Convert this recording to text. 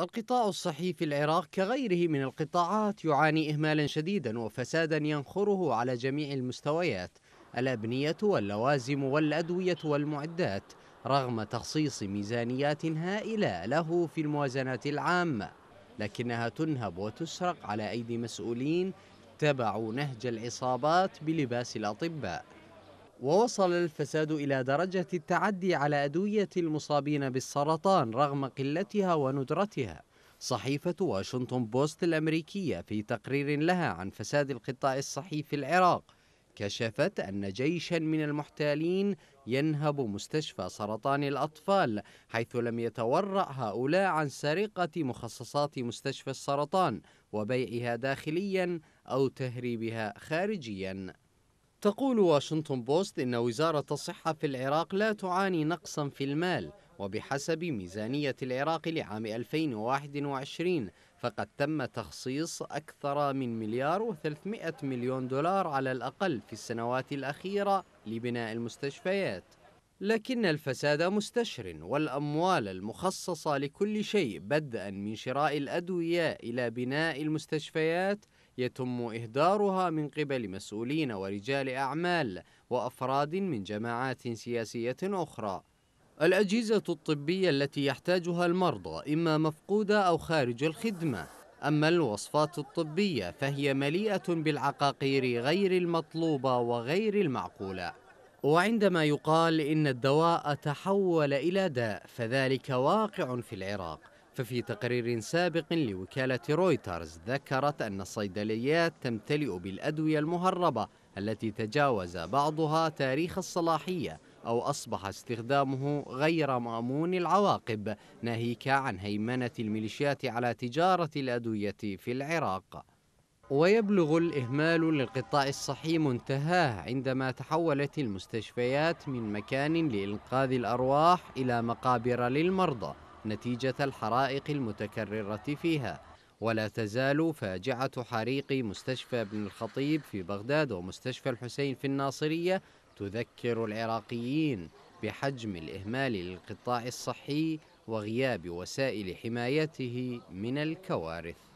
القطاع الصحي في العراق كغيره من القطاعات يعاني إهمالا شديدا وفسادا ينخره على جميع المستويات الأبنية واللوازم والأدوية والمعدات رغم تخصيص ميزانيات هائلة له في الموازنات العامة لكنها تنهب وتسرق على أيدي مسؤولين اتبعوا نهج العصابات بلباس الأطباء ووصل الفساد إلى درجة التعدي على أدوية المصابين بالسرطان رغم قلتها وندرتها صحيفة واشنطن بوست الأمريكية في تقرير لها عن فساد القطاع الصحي في العراق كشفت أن جيشا من المحتالين ينهب مستشفى سرطان الأطفال حيث لم يتورع هؤلاء عن سرقة مخصصات مستشفى السرطان وبيعها داخليا أو تهريبها خارجيا تقول واشنطن بوست إن وزارة الصحة في العراق لا تعاني نقصا في المال وبحسب ميزانية العراق لعام 2021 فقد تم تخصيص أكثر من مليار و300 مليون دولار على الأقل في السنوات الأخيرة لبناء المستشفيات لكن الفساد مستشر والأموال المخصصة لكل شيء بدءا من شراء الأدوية إلى بناء المستشفيات يتم إهدارها من قبل مسؤولين ورجال أعمال وأفراد من جماعات سياسية أخرى الأجهزة الطبية التي يحتاجها المرضى إما مفقودة أو خارج الخدمة أما الوصفات الطبية فهي مليئة بالعقاقير غير المطلوبة وغير المعقولة وعندما يقال إن الدواء تحول إلى داء فذلك واقع في العراق ففي تقرير سابق لوكالة رويترز ذكرت أن الصيدليات تمتلئ بالأدوية المهربة التي تجاوز بعضها تاريخ الصلاحية أو أصبح استخدامه غير مأمون العواقب ناهيك عن هيمنة الميليشيات على تجارة الأدوية في العراق ويبلغ الإهمال للقطاع الصحي منتهاه عندما تحولت المستشفيات من مكان لإنقاذ الأرواح إلى مقابر للمرضى نتيجة الحرائق المتكررة فيها ولا تزال فاجعة حريق مستشفى ابن الخطيب في بغداد ومستشفى الحسين في الناصرية تذكر العراقيين بحجم الإهمال للقطاع الصحي وغياب وسائل حمايته من الكوارث